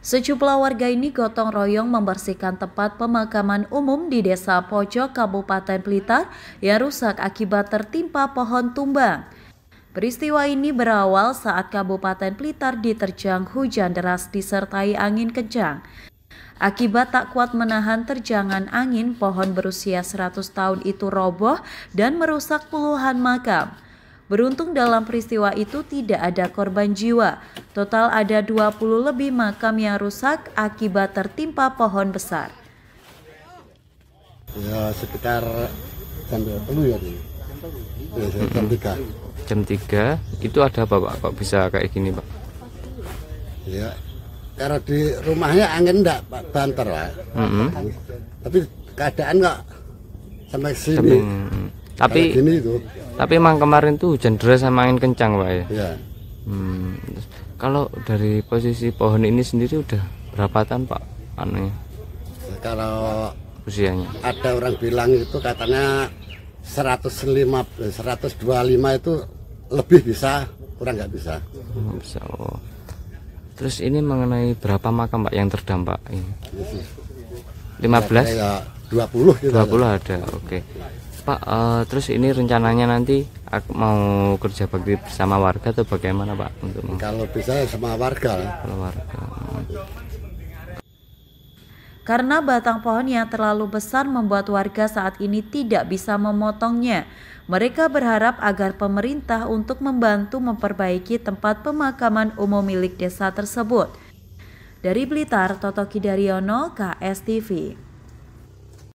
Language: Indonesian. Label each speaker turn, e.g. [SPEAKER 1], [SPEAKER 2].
[SPEAKER 1] Sejumlah warga ini gotong royong membersihkan tempat pemakaman umum di Desa Pojok, Kabupaten Blitar yang rusak akibat tertimpa pohon tumbang. Peristiwa ini berawal saat Kabupaten Blitar diterjang hujan deras disertai angin kencang. Akibat tak kuat menahan terjangan angin, pohon berusia 100 tahun itu roboh dan merusak puluhan makam. Beruntung dalam peristiwa itu tidak ada korban jiwa. Total ada 20 lebih makam yang rusak akibat tertimpa pohon besar.
[SPEAKER 2] Ya sekitar jam berapa ya ini? Ya, jam 3.
[SPEAKER 3] Jam 3 itu ada apa Pak? Kok bisa kayak gini Pak?
[SPEAKER 2] Ya karena di rumahnya angin enggak Pak banter lah. Mm -hmm. Tapi keadaan enggak sampai sini. Sampai
[SPEAKER 3] tapi ini itu. tapi emang kemarin tuh hujan deras sama angin kencang pak ya, ya. Hmm, kalau dari posisi pohon ini sendiri udah berapa tahun pak ya,
[SPEAKER 2] kalau usianya ada orang bilang itu katanya 105 125 itu lebih bisa kurang nggak bisa
[SPEAKER 3] oh, bisa oh. terus ini mengenai berapa makam pak yang terdampak ini 15 20 gitu 20 ada oke okay. Pak, uh, terus ini rencananya nanti mau kerja bakti bersama warga atau bagaimana Pak
[SPEAKER 2] untuk Kalau bisa sama warga. Kalau warga.
[SPEAKER 1] Karena batang pohon yang terlalu besar membuat warga saat ini tidak bisa memotongnya. Mereka berharap agar pemerintah untuk membantu memperbaiki tempat pemakaman umum milik desa tersebut. Dari Blitar, Toto Kidaryono, KSTV.